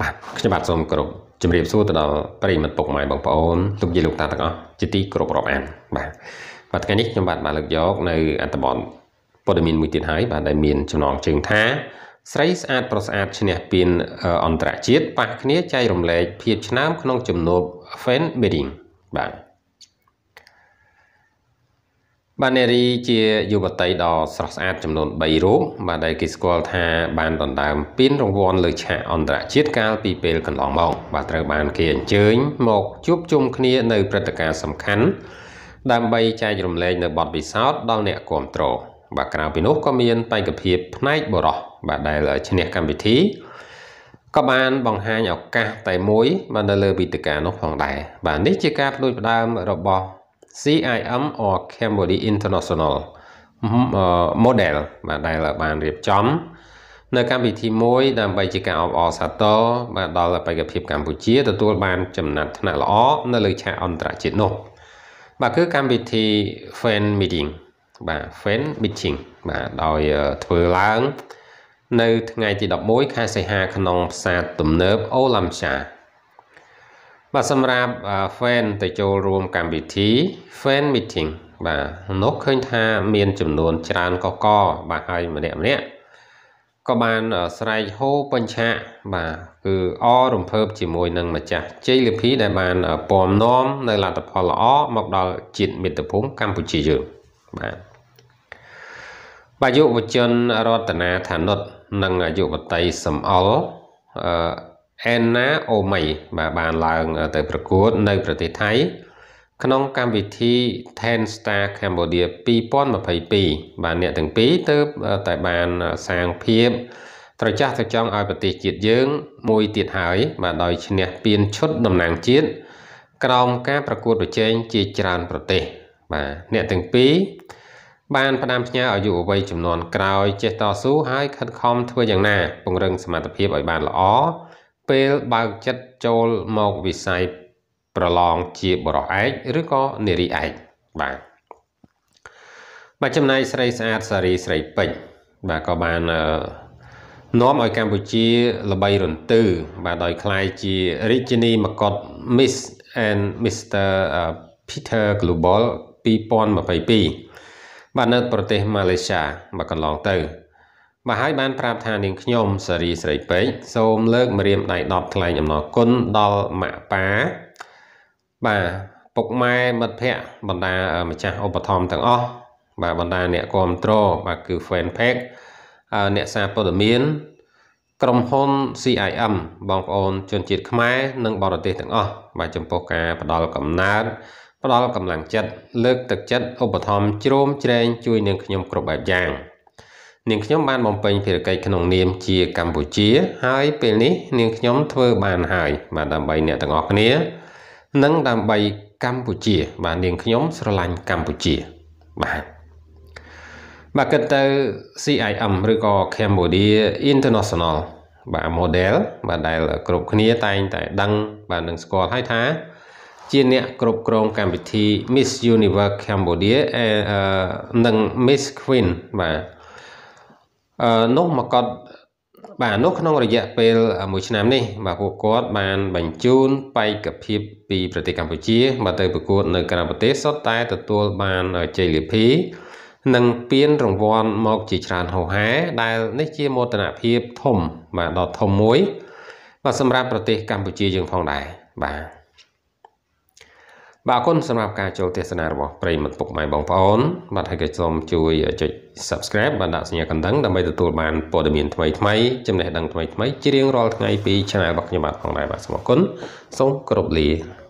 បាទខ្ញុំបាទសូមគោរពជំរាបសួរទៅដល់ប្រិយមិត្តពុកម៉ែបងប្អូនទុកជាលោកតាទាំងអស់ជាទីគោរពរាប់អានបាទបាទថ្ងៃនេះខ្ញុំបាទមកលើកយក នៅអត្ថបទព័ត៌មានមួយទៀតហើយបាទដែលមានចំណងជើងថា ស្រីស្អាតប្រស្អាតឈ្នះពានអន្តរជាតិប៉ះគ្នាចែករំលែកភាពឆ្នើមក្នុងជំនួប fan meeting បាទបាទនារីជាយុវតីដ៏ស្រស់ស្អាតចំនួន3រូបបាទដែលគេស្គាល់ថាបានដណ្ដើមពានរង្វាន់លើឆាកអន្តរជាតិកាល ពីពេលកន្លងមកបាទត្រូវបានគេអញ្ជើញមកជួបជុំគ្នានៅព្រឹត្តិការណ៍សំខាន់ ដើម្បីចែករំលែកនៅបទពិសោធន៍ដល់អ្នកគ្រប់គ្រងបាទក្រៅពីនោះក៏មានបេក្ខភាពផ្នែកបរោះបាទដែលឈ្នះកម្មវិធីក៏បានបង្ហាញឱកាសតែមួយបាទនៅលើវិទ្យការនោះផងដែរបាទនេះជាការផ្ដួចផ្ដើមរបស់ CIM or Cambodia International Model បាទដែលបានរៀបចំ នៅ កម្មវិធីមួយដើម្បីជាការអបអរសាទរបាទដល់បេក្ខភាពកម្ពុជាទទួលបានចំណាត់ថ្នាក់ល្អនៅលើឆាកអន្តរជាតិនោះ បាទគឺកម្មវិធី Fan Meeting បាទ Fan Meeting បាទដោយធ្វើឡើង នៅថ្ងៃទី11ខែសីហាក្នុងផ្សារទំនើបអូឡាំសាបាទសម្រាប់ fan ទៅចូលរួមកម្មវិធី fan meeting បាទនោះឃើញថាមាន ចំនួន ច្រើនកក បាទហើយម្នាក់ម្នាក់ក៏បានស្រែកហូបញ្ឆា បាទគឺអរំភើបជាមួយនឹងម្ចាស់ជ័យលភីដែលបានពំនាំនៅលទ្ធផលល្អមកដល់ជាតិមាតុភូមិកម្ពុជាយើងបាទបាទយុវជនរតនាឋានុតនិងយុវតីសំអល់ Anna Omei បាទបានឡើងទៅប្រកួតនៅប្រទេសថៃក្នុងកម្មវិធី Ten Star Cambodia 2022បាទអ្នកទាំងពីរទើបតែបានសាងភាព ត្រចះត្រចង់ឲ្យប្រទេសជាតិយើង មួយទៀតហើយ បាទដោយឈ្នះពានឈុតតំណាងជាតិក្រោមការប្រកួតប្រជែងជាច្រើនប្រទេស បាទអ្នកទាំងពីរបាន ផ្ដាំផ្ញើឲ្យយុវវ័យចំនួនក្រោយចេះតស៊ូហើយខិតខំធ្វើយ៉ាងណាពង្រឹងសមត្ថភាពឲ្យបានល្អពេលបើកចិត្តចូលមកវិស័យប្រឡងជាបរិឯកឬក៏នារីឯកបាទបាទចំណាយស្រីស្អាតសារីស្រីពេជ្របាទក៏បាននាំឲ្យកម្ពុជា ល្បីរន្ទឺបាទដោយคล้ายជារាជិនីមកុដ Miss and Mr Peter Global 2022បាទនៅ ប្រទេសម៉ាឡេស៊ីមកកន្លងទៅបាទហើយបានប្រាប់ថានាងខ្ញុំសារីស្រីពេកសូមលើកម្រាមដៃ10ថ្លែងអំណរគុណដល់ម៉ាក់ប៉ាបាទពុកម៉ែមិត្តភ័ក្តិបណ្ដាម្ចាស់ឧបត្ថម្ភទាំងអស់បាទបណ្ដាអ្នកគ្រប់គ្រងបាទគឺ fan page អ្នកសារព័ត៌មានក្រុមហ៊ុន CIM បងប្អូនជនជាតិខ្មែរនិង បរទេសទាំងអស់បាទចំពោះការផ្ដល់កំណើតផ្ដល់កម្លាំងចិត្តលើក ទឹកចិត្តឧបត្ថម្ភជ្រោមជ្រែងជួយនឹងខ្ញុំគ្រប់បែបយ៉ាង។នាងខ្ញុំបានបំពេញភារកិច្ចក្នុងនាមជាកម្ពុជា ហើយពេលនេះនាងខ្ញុំធ្វើបាន ហើយ បាទដើម្បីអ្នកទាំងអស់គ្នានិងដើម្បីកម្ពុជា បាទនាង ខ្ញុំ ស្រឡាញ់កម្ពុជាបាទបាទគិតទៅ CIM ឬក៏ Cambodia International បាទ model បាទដែលគ្រប់គ្នាតែងតែដឹងបាទនឹងស្គាល់ហើយថា ជាអ្នក គ្រប់គ្រងកម្មវិធី Miss Universe Cambodia និង Miss Queen បាទនោះមកកត់បាទនោះក្នុងរយៈពេល1ឆ្នាំនេះ បាទពួកគាត់បាន បញ្ជូនបេក្ខភាពពីប្រទេសកម្ពុជាមកទៅប្រកួតនៅក្រៅប្រទេសសុទ្ធតែទទួលបានជ័យលាភីនិងពានរង្វាន់មកជាច្រើនហោហែដែលនេះជាមោទនភាពធំបាទដ៏ធំមួយបាទសម្រាប់ប្រទេសកម្ពុជាយើងផងដែរបាទបាទអរគុណសម្រាប់ការចូលទស្សនារបស់ប្រិយមិត្តពុកម៉ែបងប្អូនបាទហើយក៏សូមជួយចុច Subscribe បាទដាក់សញ្ញាកណ្ដឹងដើម្បីទទួលបានព័ត៌មានថ្មីថ្មីចំណេះដឹងថ្មីថ្មីជារៀងរាល់ថ្ងៃពី Channel របស់ខ្ញុំបាទផងដែរបាទសូមអរគុណសូមគោរពលា